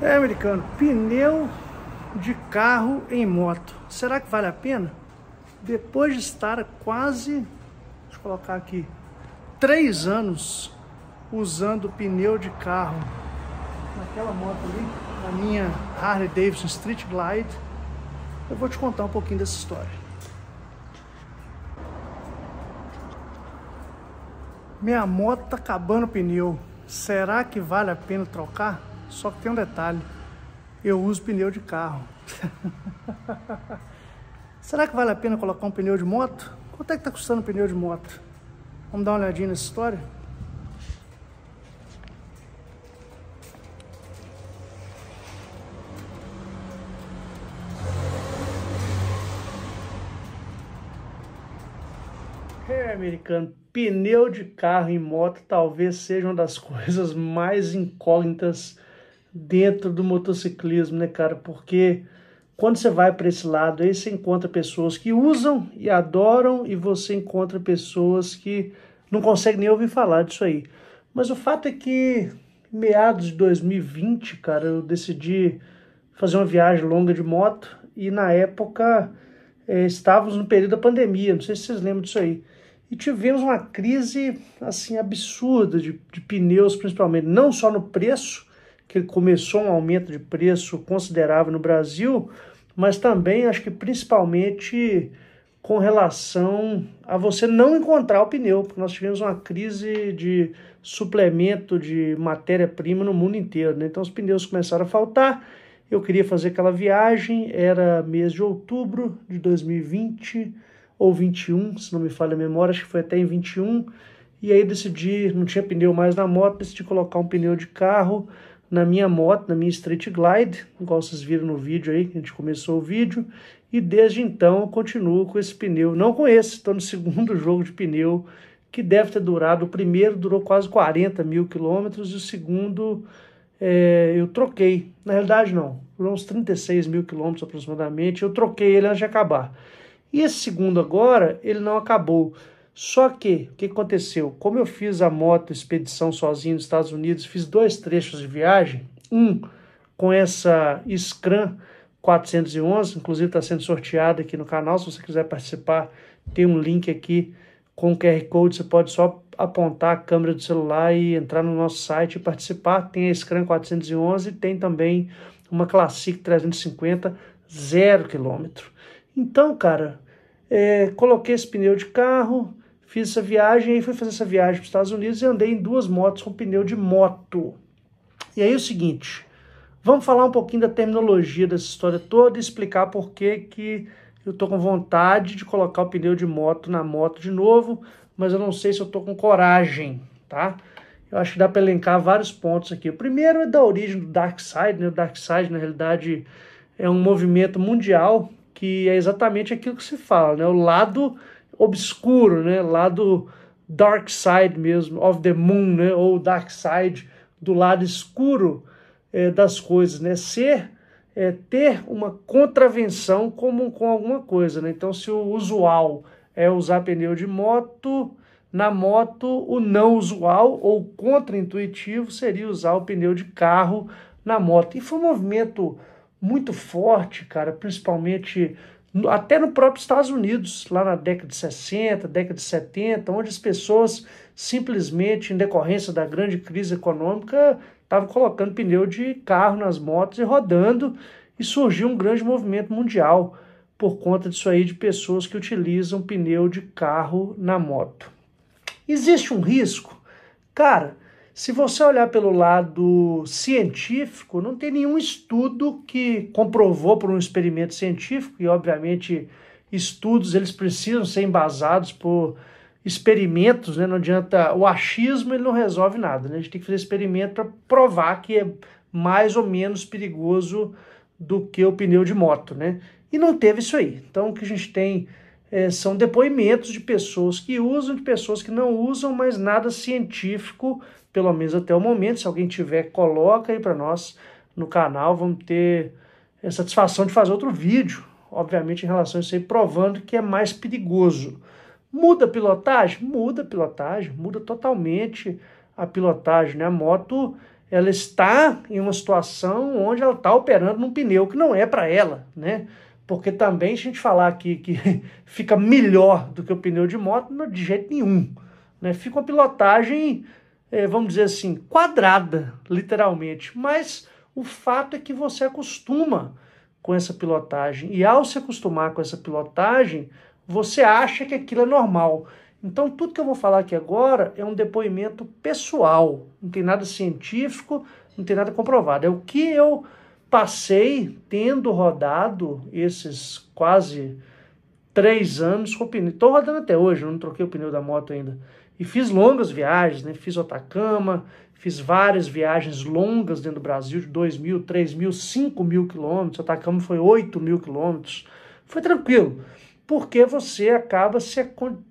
É, americano, pneu de carro em moto. Será que vale a pena? Depois de estar quase, deixa eu colocar aqui, três anos usando pneu de carro naquela moto ali, na minha Harley Davidson Street Glide, eu vou te contar um pouquinho dessa história. Minha moto tá acabando o pneu. Será que vale a pena trocar? Só que tem um detalhe, eu uso pneu de carro. Será que vale a pena colocar um pneu de moto? Quanto é que está custando um pneu de moto? Vamos dar uma olhadinha nessa história? É, americano, pneu de carro e moto talvez seja uma das coisas mais incógnitas dentro do motociclismo, né, cara? Porque quando você vai para esse lado aí, você encontra pessoas que usam e adoram, e você encontra pessoas que não conseguem nem ouvir falar disso aí. Mas o fato é que, meados de 2020, cara, eu decidi fazer uma viagem longa de moto e na época é, estávamos no período da pandemia, não sei se vocês lembram disso aí. E tivemos uma crise assim absurda de, de pneus, principalmente, não só no preço, que começou um aumento de preço considerável no Brasil, mas também acho que principalmente com relação a você não encontrar o pneu, porque nós tivemos uma crise de suplemento de matéria-prima no mundo inteiro, né? Então os pneus começaram a faltar. Eu queria fazer aquela viagem, era mês de outubro de 2020 ou 21, se não me falha a memória, acho que foi até em 21. E aí decidi, não tinha pneu mais na moto, decidi colocar um pneu de carro na minha moto, na minha Street Glide, igual vocês viram no vídeo aí, que a gente começou o vídeo, e desde então eu continuo com esse pneu, não com esse, estou no segundo jogo de pneu, que deve ter durado, o primeiro durou quase 40 mil quilômetros, e o segundo é, eu troquei, na realidade não, durou uns 36 mil quilômetros aproximadamente, eu troquei ele antes de acabar. E esse segundo agora, ele não acabou, só que, o que aconteceu? Como eu fiz a moto expedição sozinho nos Estados Unidos, fiz dois trechos de viagem, um com essa Scram 411, inclusive está sendo sorteada aqui no canal, se você quiser participar, tem um link aqui com o QR Code, você pode só apontar a câmera do celular e entrar no nosso site e participar. Tem a Scram 411 e tem também uma Classic 350 zero quilômetro. Então, cara, é, coloquei esse pneu de carro, Fiz essa viagem e fui fazer essa viagem para os Estados Unidos e andei em duas motos com pneu de moto. E aí é o seguinte, vamos falar um pouquinho da terminologia dessa história toda e explicar por que, que eu tô com vontade de colocar o pneu de moto na moto de novo, mas eu não sei se eu tô com coragem, tá? Eu acho que dá para elencar vários pontos aqui. O primeiro é da origem do Dark Side, né? O Dark Side, na realidade, é um movimento mundial que é exatamente aquilo que se fala, né? O lado obscuro, né? Lá do dark side mesmo, of the moon, né? Ou dark side, do lado escuro é, das coisas, né? Ser, é, ter uma contravenção como com alguma coisa, né? Então, se o usual é usar pneu de moto, na moto, o não usual ou contraintuitivo seria usar o pneu de carro na moto. E foi um movimento muito forte, cara, principalmente até no próprio Estados Unidos, lá na década de 60, década de 70, onde as pessoas simplesmente, em decorrência da grande crise econômica, estavam colocando pneu de carro nas motos e rodando, e surgiu um grande movimento mundial por conta disso aí de pessoas que utilizam pneu de carro na moto. Existe um risco? Cara, se você olhar pelo lado científico, não tem nenhum estudo que comprovou por um experimento científico, e obviamente estudos eles precisam ser embasados por experimentos, né? não adianta o achismo ele não resolve nada, né? a gente tem que fazer experimento para provar que é mais ou menos perigoso do que o pneu de moto, né? E não teve isso aí. Então o que a gente tem é, são depoimentos de pessoas que usam, de pessoas que não usam, mas nada científico, pelo menos até o momento. Se alguém tiver, coloca aí para nós no canal, vamos ter a é, satisfação de fazer outro vídeo, obviamente, em relação a isso aí, provando que é mais perigoso. Muda a pilotagem? Muda a pilotagem, muda totalmente a pilotagem, né? A moto, ela está em uma situação onde ela está operando num pneu que não é para ela, né? Porque também, se a gente falar aqui que fica melhor do que o pneu de moto, não, de jeito nenhum. Né? Fica uma pilotagem, é, vamos dizer assim, quadrada, literalmente. Mas o fato é que você acostuma com essa pilotagem. E ao se acostumar com essa pilotagem, você acha que aquilo é normal. Então, tudo que eu vou falar aqui agora é um depoimento pessoal, não tem nada científico, não tem nada comprovado. É o que eu passei tendo rodado esses quase três anos com o pneu. Estou rodando até hoje, não troquei o pneu da moto ainda. E fiz longas viagens, né? Fiz Otacama, fiz várias viagens longas dentro do Brasil, de 2 mil, 3 mil, 5 mil quilômetros. Otacama foi 8 mil quilômetros. Foi tranquilo, porque você acaba se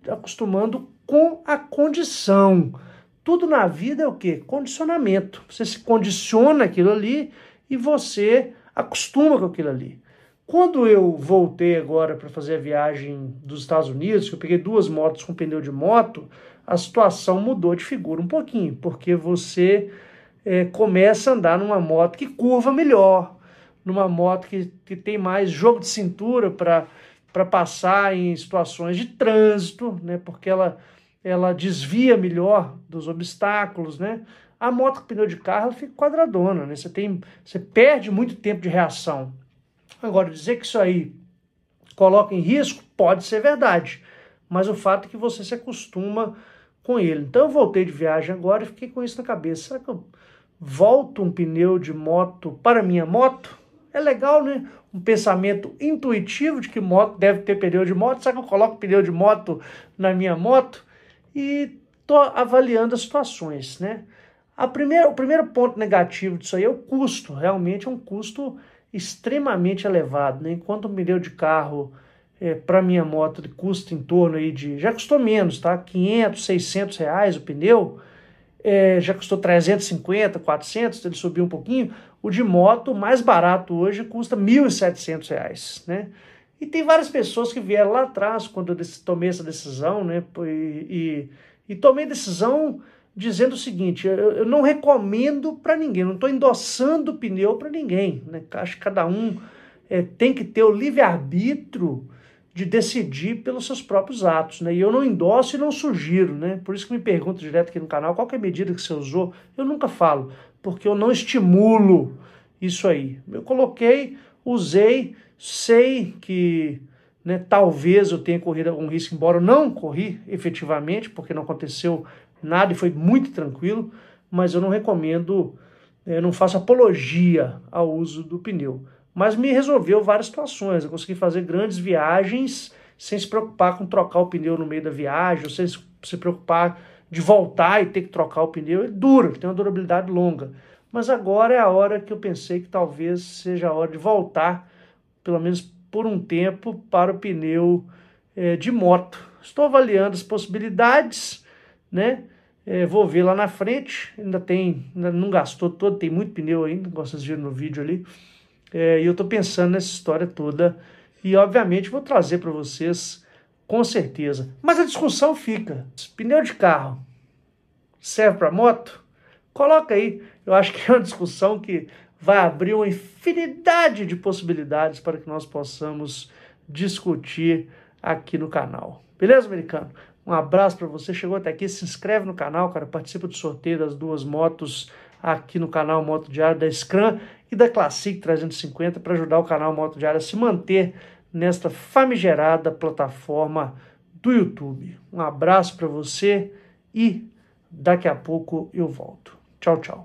acostumando com a condição. Tudo na vida é o que? Condicionamento. Você se condiciona aquilo ali e você acostuma com aquilo ali. Quando eu voltei agora para fazer a viagem dos Estados Unidos, que eu peguei duas motos com pneu de moto, a situação mudou de figura um pouquinho, porque você é, começa a andar numa moto que curva melhor, numa moto que, que tem mais jogo de cintura para passar em situações de trânsito, né? Porque ela, ela desvia melhor dos obstáculos, né? a moto com pneu de carro fica quadradona, né? Você, tem, você perde muito tempo de reação. Agora, dizer que isso aí coloca em risco pode ser verdade, mas o fato é que você se acostuma com ele. Então, eu voltei de viagem agora e fiquei com isso na cabeça. Será que eu volto um pneu de moto para minha moto? É legal, né? Um pensamento intuitivo de que moto deve ter pneu de moto. Será que eu coloco pneu de moto na minha moto? E tô avaliando as situações, né? A primeira, o primeiro ponto negativo disso aí é o custo. Realmente é um custo extremamente elevado. Né? Enquanto o pneu de carro é, eh, para minha moto custa em torno aí de... Já custou menos, tá? 500, 600 reais o pneu. É, já custou 350, 400, ele subiu um pouquinho. O de moto, mais barato hoje, custa 1.700 reais, né? E tem várias pessoas que vieram lá atrás, quando eu tomei essa decisão, né? E, e, e tomei decisão dizendo o seguinte: eu, eu não recomendo para ninguém, não estou endossando pneu para ninguém. Né? Acho que cada um é, tem que ter o livre-arbítrio de decidir pelos seus próprios atos. Né? E eu não endosso e não sugiro. Né? Por isso que me pergunto direto aqui no canal qual é a medida que você usou. Eu nunca falo, porque eu não estimulo isso aí. Eu coloquei, usei, sei que né, talvez eu tenha corrido algum risco, embora eu não corri efetivamente, porque não aconteceu nada e foi muito tranquilo, mas eu não recomendo, eh, eu não faço apologia ao uso do pneu. Mas me resolveu várias situações, eu consegui fazer grandes viagens sem se preocupar com trocar o pneu no meio da viagem, ou sem se preocupar de voltar e ter que trocar o pneu. Ele é dura, tem uma durabilidade longa. Mas agora é a hora que eu pensei que talvez seja a hora de voltar, pelo menos por um tempo, para o pneu é, de moto. Estou avaliando as possibilidades né? É, vou ver lá na frente, ainda tem, ainda não gastou todo, tem muito pneu ainda, como vocês viram no vídeo ali. É, e eu estou pensando nessa história toda e, obviamente, vou trazer para vocês com certeza. Mas a discussão fica: pneu de carro serve para moto? Coloca aí. Eu acho que é uma discussão que vai abrir uma infinidade de possibilidades para que nós possamos discutir aqui no canal. Beleza, americano? Um abraço para você, chegou até aqui, se inscreve no canal, cara, participa do sorteio das duas motos aqui no canal Moto Diário da Scram e da Classic 350 para ajudar o canal Moto Diário a se manter nesta famigerada plataforma do YouTube. Um abraço para você e daqui a pouco eu volto. Tchau, tchau.